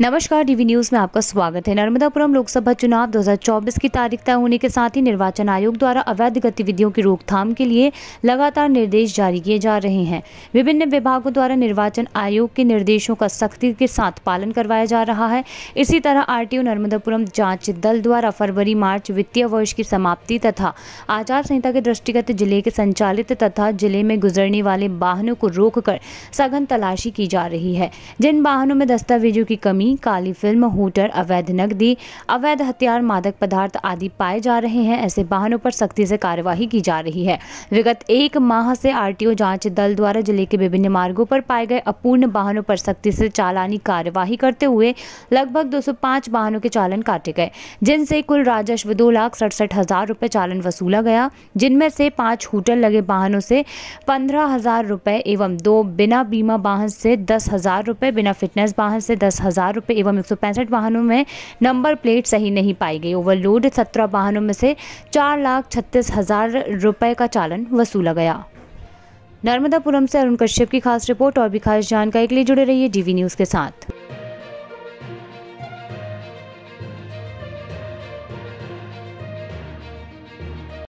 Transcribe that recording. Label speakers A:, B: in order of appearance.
A: नमस्कार DV news में आपका स्वागत है नर्मदापुरम लोकसभा चुनाव 2024 की तारीख तय होने के साथ ही निर्वाचन आयोग द्वारा अवैध गतिविधियों की रोकथाम के लिए लगातार निर्देश जारी किए जा रहे हैं विभिन्न विभागों द्वारा निर्वाचन आयोग के निर्देशों का सख्ती के साथ पालन करवाया जा रहा है इसी तरह आर नर्मदापुरम जाँच दल द्वारा फरवरी मार्च वित्तीय वर्ष की समाप्ति तथा आचार संहिता के दृष्टिगत जिले के संचालित तथा जिले में गुजरने वाले वाहनों को रोक सघन तलाशी की जा रही है जिन वाहनों में दस्तावेजों की कमी बेनी काली फिल्म हूटर अवैध नकदी अवैध हथियार मादक पदार्थ आदि पाए जा रहे हैं ऐसे वाहनों पर सख्ती से कार्यवाही की जा रही है विगत एक माह से आरटीओ जांच दल द्वारा जिले के विभिन्न मार्गों पर पाए गए अपूर्ण वाहनों पर सख्ती से चालानी कार्यवाही करते हुए लगभग दो वाहनों के चालन काटे गए जिनसे कुल राजस्व दो लाख सड़सठ हजार रुपये चालन वसूला गया जिनमें से पांच हूटर लगे वाहनों से पंद्रह हजार रुपये एवं दो बिना बीमा वाहन से दस हजार रुपए बिना फिटनेस वाहन से दस हजार हजार रुपये एवं एक वाहनों में नंबर प्लेट सही नहीं पाई गई ओवरलोड सत्रह वाहनों में से चार लाख छत्तीस हजार रुपये का चालन वसूला गया नर्मदापुरम से अरुण कश्यप की खास रिपोर्ट और भी खास जानकारी के लिए जुड़े रहिए डीवी न्यूज़ के साथ